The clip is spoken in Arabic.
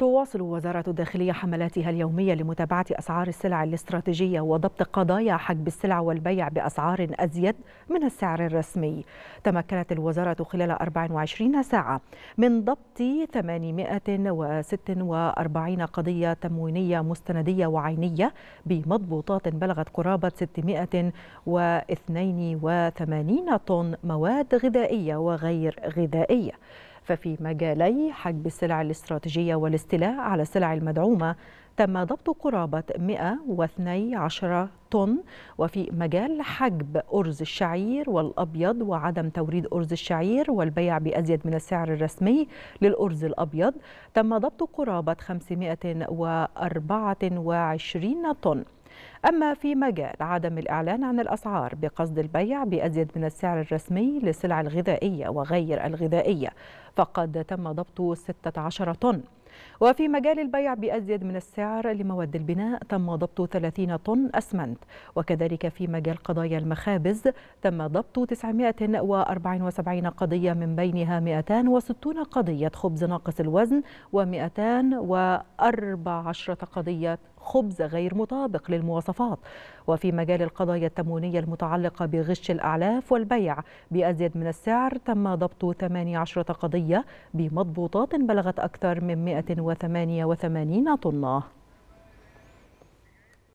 تواصل وزارة الداخلية حملاتها اليومية لمتابعة أسعار السلع الاستراتيجية وضبط قضايا حجب السلع والبيع بأسعار أزيد من السعر الرسمي تمكنت الوزارة خلال 24 ساعة من ضبط 846 قضية تموينية مستندية وعينية بمضبوطات بلغت قرابة 682 طن مواد غذائية وغير غذائية ففي مجالي حجب السلع الاستراتيجية والاستيلاء على السلع المدعومة تم ضبط قرابة 112 طن وفي مجال حجب أرز الشعير والأبيض وعدم توريد أرز الشعير والبيع بأزيد من السعر الرسمي للأرز الأبيض تم ضبط قرابة 524 طن أما في مجال عدم الإعلان عن الأسعار بقصد البيع بأزيد من السعر الرسمي للسلع الغذائية وغير الغذائية فقد تم ضبط 16 طن وفي مجال البيع بأزيد من السعر لمواد البناء تم ضبط 30 طن أسمنت وكذلك في مجال قضايا المخابز تم ضبط 974 قضية من بينها 260 قضية خبز ناقص الوزن و 214 قضية خبز غير مطابق للمواصفات وفي مجال القضايا التموينية المتعلقة بغش الأعلاف والبيع بأزيد من السعر تم ضبط 18 قضية بمضبوطات بلغت أكثر من 188 طنه